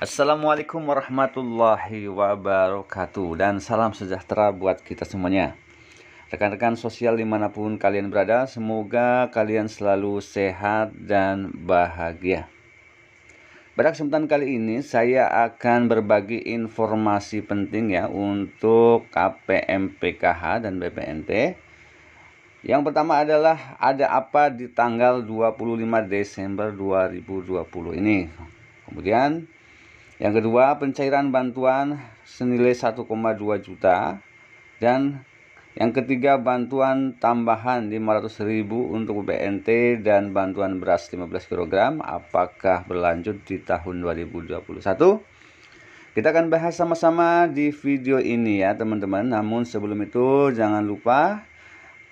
Assalamualaikum warahmatullahi wabarakatuh dan salam sejahtera buat kita semuanya. Rekan-rekan sosial dimanapun kalian berada, semoga kalian selalu sehat dan bahagia. Pada kesempatan kali ini saya akan berbagi informasi penting ya untuk KPM PKH dan BPNT. Yang pertama adalah ada apa di tanggal 25 Desember 2020 ini. Kemudian yang kedua, pencairan bantuan senilai 1,2 juta dan yang ketiga, bantuan tambahan 500.000 untuk BNT dan bantuan beras 15 kg apakah berlanjut di tahun 2021? Kita akan bahas sama-sama di video ini ya, teman-teman. Namun sebelum itu jangan lupa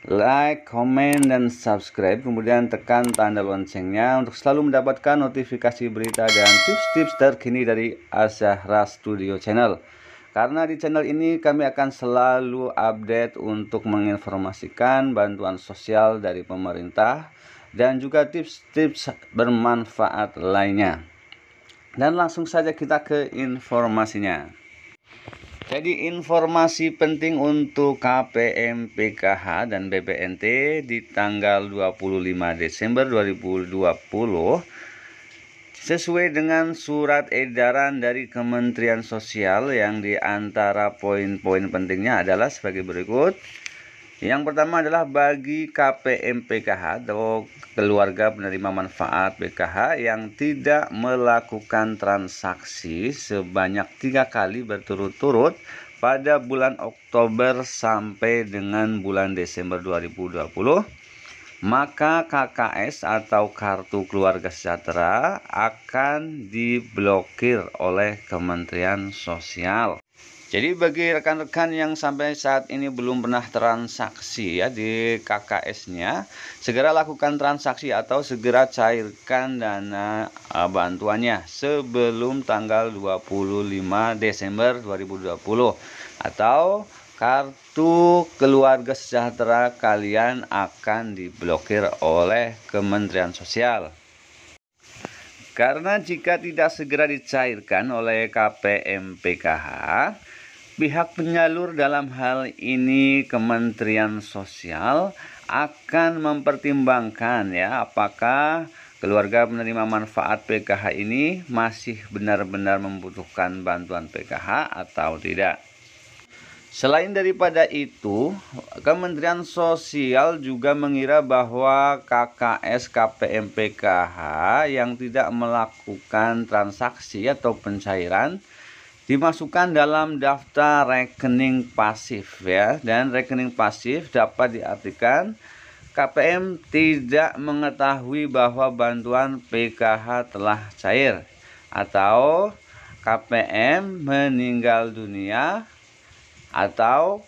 like, comment, dan subscribe. Kemudian tekan tanda loncengnya untuk selalu mendapatkan notifikasi berita dan tips-tips terkini dari Azahra Studio Channel. Karena di channel ini kami akan selalu update untuk menginformasikan bantuan sosial dari pemerintah dan juga tips-tips bermanfaat lainnya. Dan langsung saja kita ke informasinya. Jadi informasi penting untuk KPM PKH dan BPNT di tanggal 25 Desember 2020 sesuai dengan surat edaran dari Kementerian Sosial yang diantara poin-poin pentingnya adalah sebagai berikut yang pertama adalah bagi KPMPKH atau keluarga penerima manfaat PKH yang tidak melakukan transaksi sebanyak tiga kali berturut-turut pada bulan Oktober sampai dengan bulan Desember 2020 maka KKS atau kartu keluarga sejahtera akan diblokir oleh Kementerian Sosial. Jadi bagi rekan-rekan yang sampai saat ini belum pernah transaksi ya di KKS-nya, segera lakukan transaksi atau segera cairkan dana eh, bantuannya sebelum tanggal 25 Desember 2020 atau kartu keluarga sejahtera kalian akan diblokir oleh Kementerian Sosial. Karena jika tidak segera dicairkan oleh KPMPKH, Pihak penyalur dalam hal ini Kementerian Sosial akan mempertimbangkan ya apakah keluarga penerima manfaat PKH ini masih benar-benar membutuhkan bantuan PKH atau tidak. Selain daripada itu, Kementerian Sosial juga mengira bahwa KKS KPM PKH yang tidak melakukan transaksi atau pencairan dimasukkan dalam daftar rekening pasif ya dan rekening pasif dapat diartikan KPM tidak mengetahui bahwa bantuan PKH telah cair atau KPM meninggal dunia atau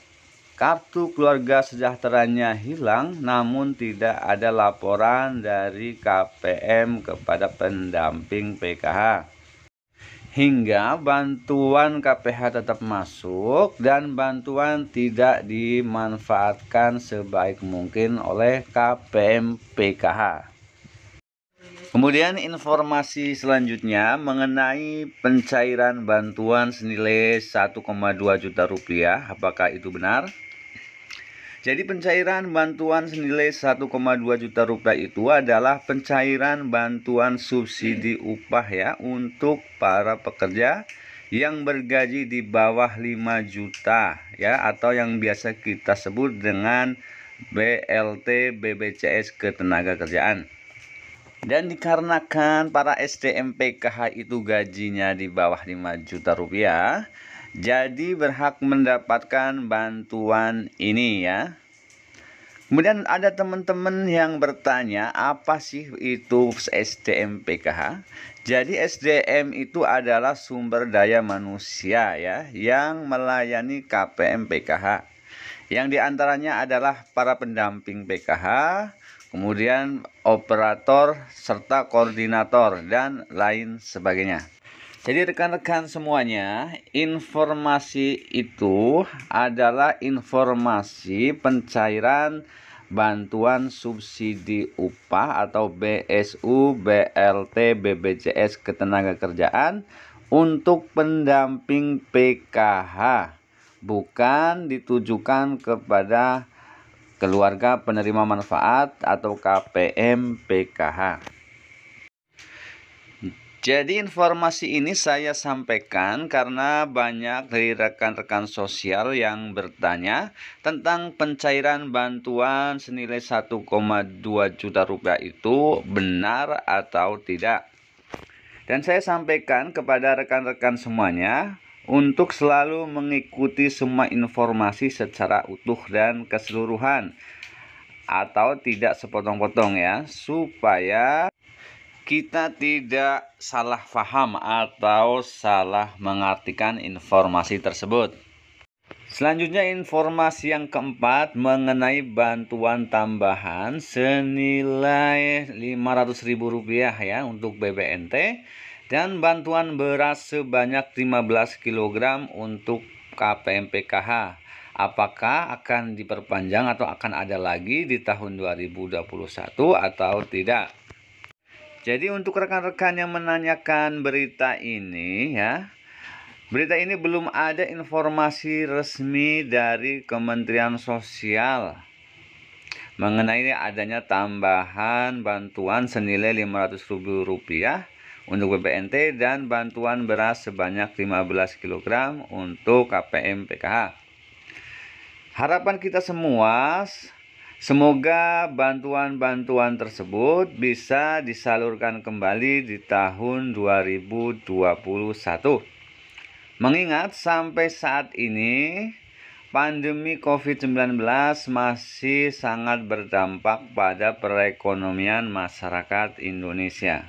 kartu keluarga sejahteranya hilang namun tidak ada laporan dari KPM kepada pendamping PKH hingga bantuan KPH tetap masuk dan bantuan tidak dimanfaatkan sebaik mungkin oleh KPM PKH. Kemudian informasi selanjutnya mengenai pencairan bantuan senilai 1,2 juta rupiah, apakah itu benar? Jadi pencairan bantuan senilai 1,2 juta rupiah itu adalah pencairan bantuan subsidi upah ya untuk para pekerja yang bergaji di bawah 5 juta ya atau yang biasa kita sebut dengan BLT BBCS ketenaga kerjaan. Dan dikarenakan para SDM PKH itu gajinya di bawah 5 juta rupiah, jadi berhak mendapatkan bantuan ini ya. Kemudian ada teman-teman yang bertanya, apa sih itu SDM PKH? Jadi SDM itu adalah sumber daya manusia ya, yang melayani KPM PKH. Yang diantaranya adalah para pendamping PKH, kemudian operator serta koordinator dan lain sebagainya. Jadi rekan-rekan semuanya, informasi itu adalah informasi pencairan bantuan subsidi upah atau BSU, BLT, BBJS ketenagakerjaan untuk pendamping PKH bukan ditujukan kepada keluarga penerima manfaat atau KPM PKH. Jadi informasi ini saya sampaikan karena banyak dari rekan-rekan sosial yang bertanya tentang pencairan bantuan senilai 1,2 juta rupiah itu benar atau tidak. Dan saya sampaikan kepada rekan-rekan semuanya untuk selalu mengikuti semua informasi secara utuh dan keseluruhan atau tidak sepotong-potong ya supaya kita tidak salah faham atau salah mengartikan informasi tersebut. Selanjutnya informasi yang keempat mengenai bantuan tambahan senilai Rp500.000 ya untuk BBNT dan bantuan beras sebanyak 15 kg untuk KPMPKH. Apakah akan diperpanjang atau akan ada lagi di tahun 2021 atau tidak? Jadi untuk rekan-rekan yang menanyakan berita ini ya, berita ini belum ada informasi resmi dari Kementerian Sosial mengenai adanya tambahan bantuan senilai Rp500.000 untuk BPNT dan bantuan beras sebanyak 15 kg untuk KPM PKH. Harapan kita semua Semoga bantuan-bantuan tersebut bisa disalurkan kembali di tahun 2021. Mengingat sampai saat ini pandemi COVID-19 masih sangat berdampak pada perekonomian masyarakat Indonesia.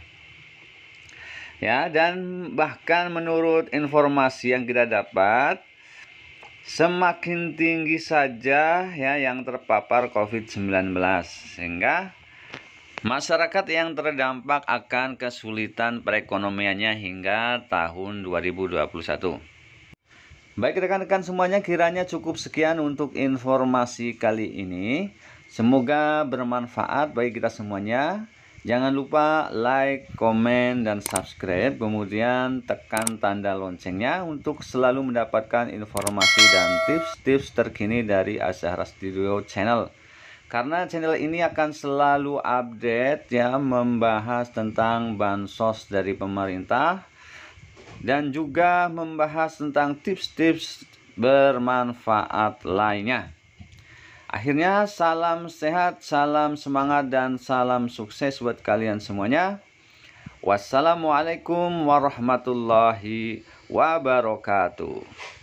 Ya, dan bahkan menurut informasi yang kita dapat semakin tinggi saja ya yang terpapar COVID-19 sehingga masyarakat yang terdampak akan kesulitan perekonomiannya hingga tahun 2021. Baik rekan-rekan semuanya kiranya cukup sekian untuk informasi kali ini. Semoga bermanfaat bagi kita semuanya. Jangan lupa like, komen, dan subscribe. Kemudian tekan tanda loncengnya untuk selalu mendapatkan informasi dan tips-tips terkini dari Azhara Studio Channel. Karena channel ini akan selalu update ya membahas tentang bansos dari pemerintah dan juga membahas tentang tips-tips bermanfaat lainnya. Akhirnya salam sehat, salam semangat dan salam sukses buat kalian semuanya. Wassalamualaikum warahmatullahi wabarakatuh.